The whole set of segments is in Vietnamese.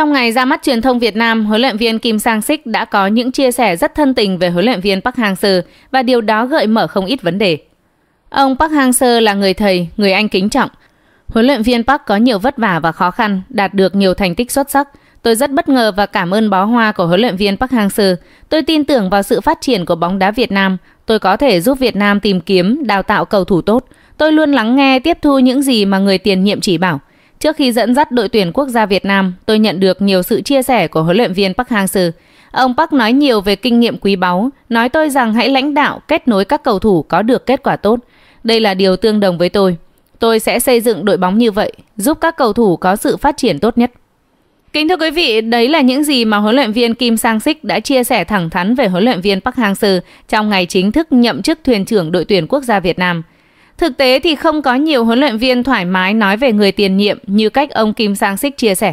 Trong ngày ra mắt truyền thông Việt Nam, huấn luyện viên Kim Sang Sik đã có những chia sẻ rất thân tình về huấn luyện viên Park Hang-seo và điều đó gợi mở không ít vấn đề. Ông Park Hang-seo là người thầy, người anh kính trọng. Huấn luyện viên Park có nhiều vất vả và khó khăn, đạt được nhiều thành tích xuất sắc. Tôi rất bất ngờ và cảm ơn bó hoa của huấn luyện viên Park Hang-seo. Tôi tin tưởng vào sự phát triển của bóng đá Việt Nam. Tôi có thể giúp Việt Nam tìm kiếm, đào tạo cầu thủ tốt. Tôi luôn lắng nghe, tiếp thu những gì mà người tiền nhiệm chỉ bảo. Trước khi dẫn dắt đội tuyển quốc gia Việt Nam, tôi nhận được nhiều sự chia sẻ của huấn luyện viên Park Hang-seo. Ông Park nói nhiều về kinh nghiệm quý báu, nói tôi rằng hãy lãnh đạo, kết nối các cầu thủ có được kết quả tốt. Đây là điều tương đồng với tôi. Tôi sẽ xây dựng đội bóng như vậy, giúp các cầu thủ có sự phát triển tốt nhất. Kính thưa quý vị, đấy là những gì mà huấn luyện viên Kim Sang Sik đã chia sẻ thẳng thắn về huấn luyện viên Park Hang-seo trong ngày chính thức nhậm chức thuyền trưởng đội tuyển quốc gia Việt Nam. Thực tế thì không có nhiều huấn luyện viên thoải mái nói về người tiền nhiệm như cách ông Kim Sang Sik chia sẻ.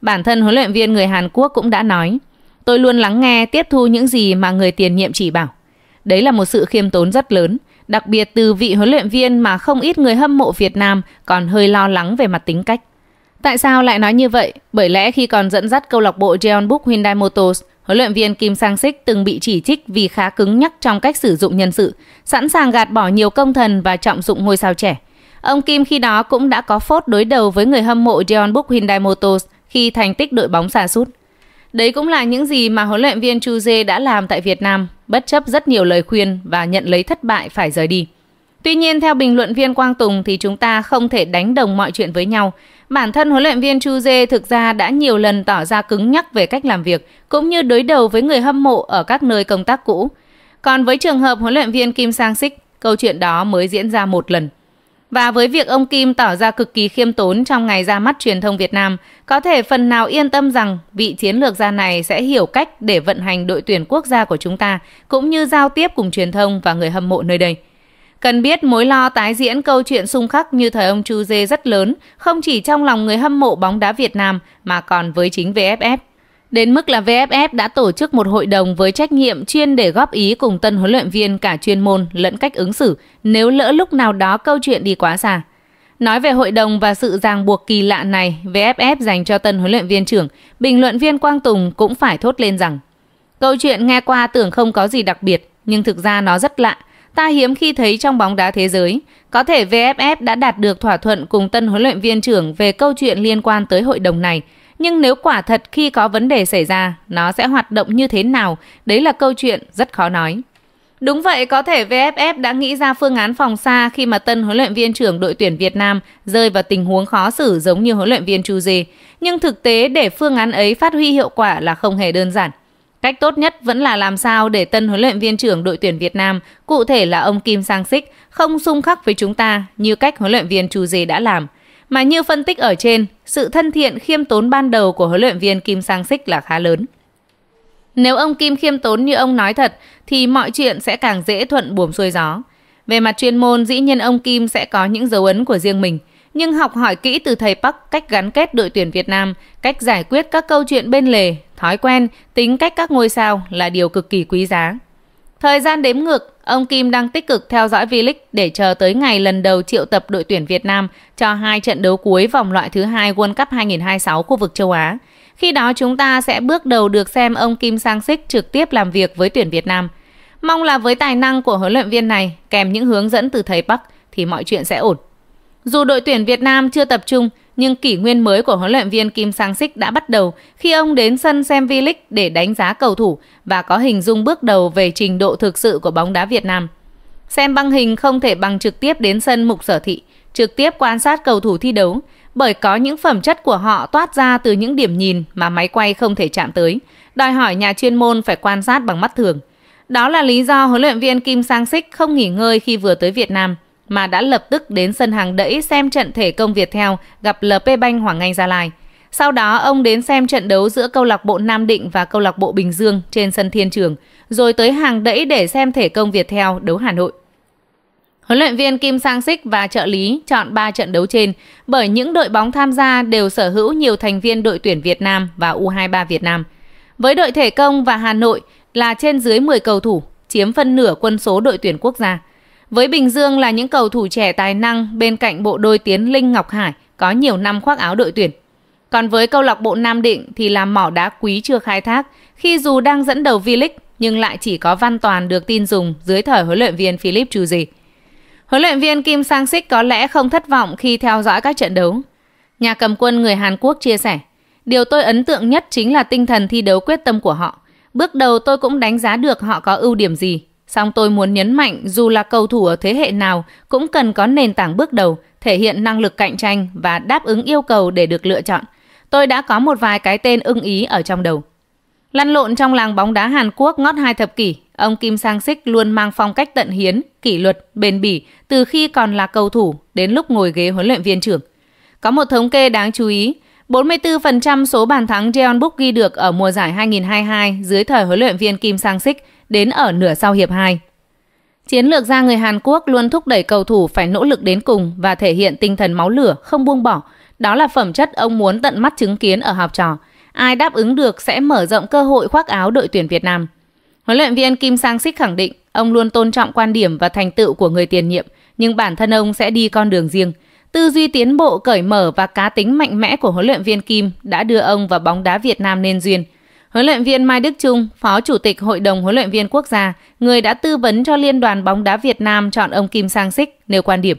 Bản thân huấn luyện viên người Hàn Quốc cũng đã nói, tôi luôn lắng nghe tiếp thu những gì mà người tiền nhiệm chỉ bảo. Đấy là một sự khiêm tốn rất lớn, đặc biệt từ vị huấn luyện viên mà không ít người hâm mộ Việt Nam còn hơi lo lắng về mặt tính cách. Tại sao lại nói như vậy? Bởi lẽ khi còn dẫn dắt câu lạc bộ Jeonbuk Hyundai Motors, Huấn luyện viên Kim Sang Sik từng bị chỉ trích vì khá cứng nhắc trong cách sử dụng nhân sự, sẵn sàng gạt bỏ nhiều công thần và trọng dụng ngôi sao trẻ. Ông Kim khi đó cũng đã có phốt đối đầu với người hâm mộ Jeonbuk Hyundai Motors khi thành tích đội bóng xa sút. Đấy cũng là những gì mà huấn luyện viên Chu Jae đã làm tại Việt Nam, bất chấp rất nhiều lời khuyên và nhận lấy thất bại phải rời đi. Tuy nhiên, theo bình luận viên Quang Tùng thì chúng ta không thể đánh đồng mọi chuyện với nhau. Bản thân huấn luyện viên Chu Dê thực ra đã nhiều lần tỏ ra cứng nhắc về cách làm việc, cũng như đối đầu với người hâm mộ ở các nơi công tác cũ. Còn với trường hợp huấn luyện viên Kim Sang Sik, câu chuyện đó mới diễn ra một lần. Và với việc ông Kim tỏ ra cực kỳ khiêm tốn trong ngày ra mắt truyền thông Việt Nam, có thể phần nào yên tâm rằng vị chiến lược gia này sẽ hiểu cách để vận hành đội tuyển quốc gia của chúng ta, cũng như giao tiếp cùng truyền thông và người hâm mộ nơi đây. Cần biết mối lo tái diễn câu chuyện xung khắc như thời ông Chu Dê rất lớn, không chỉ trong lòng người hâm mộ bóng đá Việt Nam mà còn với chính VFF. Đến mức là VFF đã tổ chức một hội đồng với trách nhiệm chuyên để góp ý cùng tân huấn luyện viên cả chuyên môn lẫn cách ứng xử nếu lỡ lúc nào đó câu chuyện đi quá xa. Nói về hội đồng và sự ràng buộc kỳ lạ này, VFF dành cho tân huấn luyện viên trưởng, bình luận viên Quang Tùng cũng phải thốt lên rằng Câu chuyện nghe qua tưởng không có gì đặc biệt, nhưng thực ra nó rất lạ – Ta hiếm khi thấy trong bóng đá thế giới, có thể VFF đã đạt được thỏa thuận cùng tân huấn luyện viên trưởng về câu chuyện liên quan tới hội đồng này, nhưng nếu quả thật khi có vấn đề xảy ra, nó sẽ hoạt động như thế nào, đấy là câu chuyện rất khó nói. Đúng vậy, có thể VFF đã nghĩ ra phương án phòng xa khi mà tân huấn luyện viên trưởng đội tuyển Việt Nam rơi vào tình huống khó xử giống như huấn luyện viên Chu Dê. Nhưng thực tế để phương án ấy phát huy hiệu quả là không hề đơn giản. Cách tốt nhất vẫn là làm sao để tân huấn luyện viên trưởng đội tuyển Việt Nam, cụ thể là ông Kim Sang Sik, không xung khắc với chúng ta như cách huấn luyện viên Chu Dê đã làm. Mà như phân tích ở trên, sự thân thiện khiêm tốn ban đầu của huấn luyện viên Kim Sang Sik là khá lớn. Nếu ông Kim khiêm tốn như ông nói thật thì mọi chuyện sẽ càng dễ thuận buồm xuôi gió. Về mặt chuyên môn, dĩ nhiên ông Kim sẽ có những dấu ấn của riêng mình, nhưng học hỏi kỹ từ thầy Park cách gắn kết đội tuyển Việt Nam, cách giải quyết các câu chuyện bên lề Thói quen, tính cách các ngôi sao là điều cực kỳ quý giá. Thời gian đếm ngược, ông Kim đang tích cực theo dõi V-League để chờ tới ngày lần đầu triệu tập đội tuyển Việt Nam cho hai trận đấu cuối vòng loại thứ hai World Cup 2026 khu vực châu Á. Khi đó chúng ta sẽ bước đầu được xem ông Kim Sang Sik trực tiếp làm việc với tuyển Việt Nam. Mong là với tài năng của huấn luyện viên này kèm những hướng dẫn từ thầy Park thì mọi chuyện sẽ ổn. Dù đội tuyển Việt Nam chưa tập trung, nhưng kỷ nguyên mới của huấn luyện viên Kim Sang Sik đã bắt đầu khi ông đến sân xem V-League để đánh giá cầu thủ và có hình dung bước đầu về trình độ thực sự của bóng đá Việt Nam. Xem băng hình không thể bằng trực tiếp đến sân mục sở thị, trực tiếp quan sát cầu thủ thi đấu, bởi có những phẩm chất của họ toát ra từ những điểm nhìn mà máy quay không thể chạm tới, đòi hỏi nhà chuyên môn phải quan sát bằng mắt thường. Đó là lý do huấn luyện viên Kim Sang Sik không nghỉ ngơi khi vừa tới Việt Nam – mà đã lập tức đến sân hàng đẫy xem trận thể công Việt theo gặp LP Bank Hoàng Anh Gia Lai. Sau đó ông đến xem trận đấu giữa câu lạc bộ Nam Định và câu lạc bộ Bình Dương trên sân Thiên Trường, rồi tới hàng đẫy để xem thể công Việt theo đấu Hà Nội. Huấn luyện viên Kim Sang Sik và trợ lý chọn 3 trận đấu trên bởi những đội bóng tham gia đều sở hữu nhiều thành viên đội tuyển Việt Nam và U23 Việt Nam. Với đội thể công và Hà Nội là trên dưới 10 cầu thủ, chiếm phân nửa quân số đội tuyển quốc gia. Với Bình Dương là những cầu thủ trẻ tài năng bên cạnh bộ đôi Tiến Linh Ngọc Hải có nhiều năm khoác áo đội tuyển. Còn với câu lạc bộ Nam Định thì là mỏ đá quý chưa khai thác khi dù đang dẫn đầu V-League nhưng lại chỉ có Văn Toàn được tin dùng dưới thời huấn luyện viên Philip Chuzi. Huấn luyện viên Kim Sang Sik có lẽ không thất vọng khi theo dõi các trận đấu. Nhà cầm quân người Hàn Quốc chia sẻ, điều tôi ấn tượng nhất chính là tinh thần thi đấu quyết tâm của họ. Bước đầu tôi cũng đánh giá được họ có ưu điểm gì, Song tôi muốn nhấn mạnh dù là cầu thủ ở thế hệ nào cũng cần có nền tảng bước đầu, thể hiện năng lực cạnh tranh và đáp ứng yêu cầu để được lựa chọn. Tôi đã có một vài cái tên ưng ý ở trong đầu. Lăn lộn trong làng bóng đá Hàn Quốc ngót hai thập kỷ, ông Kim Sang Sik luôn mang phong cách tận hiến, kỷ luật, bền bỉ từ khi còn là cầu thủ đến lúc ngồi ghế huấn luyện viên trưởng. Có một thống kê đáng chú ý, 44% số bàn thắng Jeonbuk ghi được ở mùa giải 2022 dưới thời huấn luyện viên Kim Sang Sik đến ở nửa sau hiệp 2. Chiến lược gia người Hàn Quốc luôn thúc đẩy cầu thủ phải nỗ lực đến cùng và thể hiện tinh thần máu lửa, không buông bỏ. Đó là phẩm chất ông muốn tận mắt chứng kiến ở học trò. Ai đáp ứng được sẽ mở rộng cơ hội khoác áo đội tuyển Việt Nam. Huấn luyện viên Kim Sang Sik khẳng định ông luôn tôn trọng quan điểm và thành tựu của người tiền nhiệm, nhưng bản thân ông sẽ đi con đường riêng. Tư duy tiến bộ cởi mở và cá tính mạnh mẽ của huấn luyện viên Kim đã đưa ông và bóng đá Việt Nam nên duyên – Huấn luyện viên Mai Đức Trung, Phó Chủ tịch Hội đồng Huấn luyện viên Quốc gia, người đã tư vấn cho Liên đoàn bóng đá Việt Nam chọn ông Kim Sang Sik, nêu quan điểm.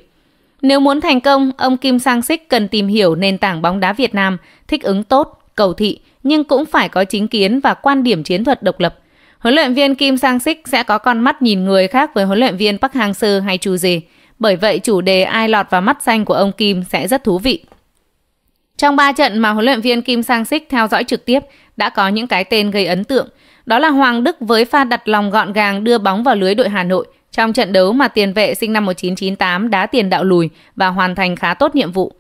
Nếu muốn thành công, ông Kim Sang Sik cần tìm hiểu nền tảng bóng đá Việt Nam, thích ứng tốt, cầu thị, nhưng cũng phải có chính kiến và quan điểm chiến thuật độc lập. Huấn luyện viên Kim Sang Sik sẽ có con mắt nhìn người khác với huấn luyện viên Park Hang-seo hay Chu Jee. Bởi vậy, chủ đề ai lọt vào mắt xanh của ông Kim sẽ rất thú vị. Trong 3 trận mà huấn luyện viên Kim Sang Sik theo dõi trực tiếp, đã có những cái tên gây ấn tượng. Đó là Hoàng Đức với pha đặt lòng gọn gàng đưa bóng vào lưới đội Hà Nội trong trận đấu mà tiền vệ sinh năm 1998 đá tiền đạo lùi và hoàn thành khá tốt nhiệm vụ.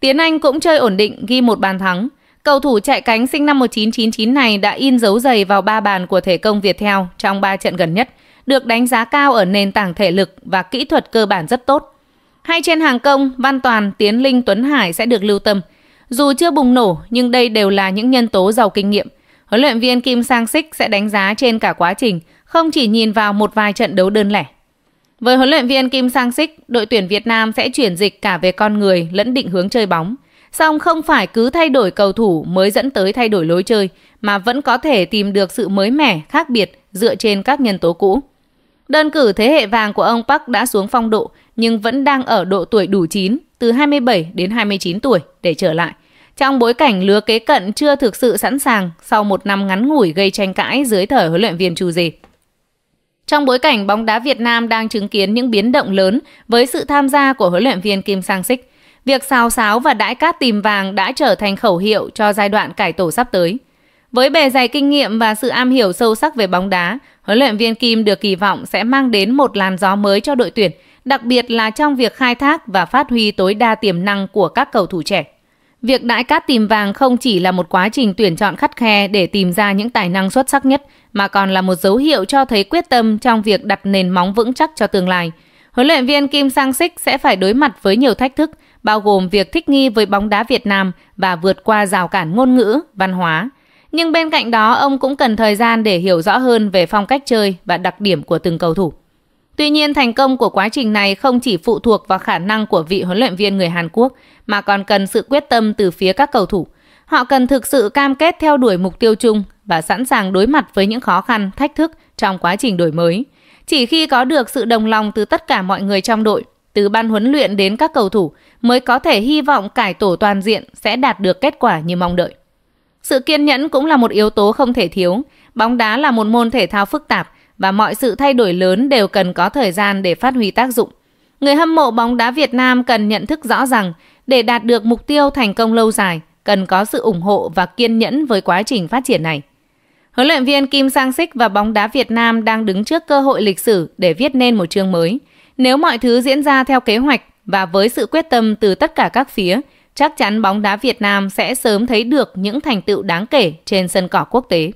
Tiến Anh cũng chơi ổn định ghi một bàn thắng. Cầu thủ chạy cánh sinh năm 1999 này đã in dấu giày vào ba bàn của thể công Việt Theo trong ba trận gần nhất, được đánh giá cao ở nền tảng thể lực và kỹ thuật cơ bản rất tốt. Hai trên hàng công, Văn Toàn, Tiến Linh, Tuấn Hải sẽ được lưu tâm – dù chưa bùng nổ nhưng đây đều là những nhân tố giàu kinh nghiệm. Huấn luyện viên Kim Sang Sik sẽ đánh giá trên cả quá trình, không chỉ nhìn vào một vài trận đấu đơn lẻ. Với huấn luyện viên Kim Sang Sik, đội tuyển Việt Nam sẽ chuyển dịch cả về con người lẫn định hướng chơi bóng. Song không phải cứ thay đổi cầu thủ mới dẫn tới thay đổi lối chơi, mà vẫn có thể tìm được sự mới mẻ, khác biệt dựa trên các nhân tố cũ. Đơn cử thế hệ vàng của ông Park đã xuống phong độ nhưng vẫn đang ở độ tuổi đủ chín, từ 27 đến 29 tuổi để trở lại. Trong bối cảnh lứa kế cận chưa thực sự sẵn sàng sau một năm ngắn ngủi gây tranh cãi dưới thời huấn luyện viên Chu Dê. Trong bối cảnh bóng đá Việt Nam đang chứng kiến những biến động lớn với sự tham gia của huấn luyện viên Kim Sang Sik, việc xào xáo và đãi cát tìm vàng đã trở thành khẩu hiệu cho giai đoạn cải tổ sắp tới. Với bề dày kinh nghiệm và sự am hiểu sâu sắc về bóng đá, huấn luyện viên Kim được kỳ vọng sẽ mang đến một làn gió mới cho đội tuyển, đặc biệt là trong việc khai thác và phát huy tối đa tiềm năng của các cầu thủ trẻ. Việc đãi cát tìm vàng không chỉ là một quá trình tuyển chọn khắt khe để tìm ra những tài năng xuất sắc nhất, mà còn là một dấu hiệu cho thấy quyết tâm trong việc đặt nền móng vững chắc cho tương lai. Huấn luyện viên Kim Sang Sik sẽ phải đối mặt với nhiều thách thức, bao gồm việc thích nghi với bóng đá Việt Nam và vượt qua rào cản ngôn ngữ, văn hóa. Nhưng bên cạnh đó, ông cũng cần thời gian để hiểu rõ hơn về phong cách chơi và đặc điểm của từng cầu thủ. Tuy nhiên, thành công của quá trình này không chỉ phụ thuộc vào khả năng của vị huấn luyện viên người Hàn Quốc mà còn cần sự quyết tâm từ phía các cầu thủ. Họ cần thực sự cam kết theo đuổi mục tiêu chung và sẵn sàng đối mặt với những khó khăn, thách thức trong quá trình đổi mới. Chỉ khi có được sự đồng lòng từ tất cả mọi người trong đội, từ ban huấn luyện đến các cầu thủ mới có thể hy vọng cải tổ toàn diện sẽ đạt được kết quả như mong đợi. Sự kiên nhẫn cũng là một yếu tố không thể thiếu. Bóng đá là một môn thể thao phức tạp và mọi sự thay đổi lớn đều cần có thời gian để phát huy tác dụng. Người hâm mộ bóng đá Việt Nam cần nhận thức rõ rằng để đạt được mục tiêu thành công lâu dài, cần có sự ủng hộ và kiên nhẫn với quá trình phát triển này. Huấn luyện viên Kim Sang Sik và bóng đá Việt Nam đang đứng trước cơ hội lịch sử để viết nên một chương mới. Nếu mọi thứ diễn ra theo kế hoạch và với sự quyết tâm từ tất cả các phía, chắc chắn bóng đá Việt Nam sẽ sớm thấy được những thành tựu đáng kể trên sân cỏ quốc tế.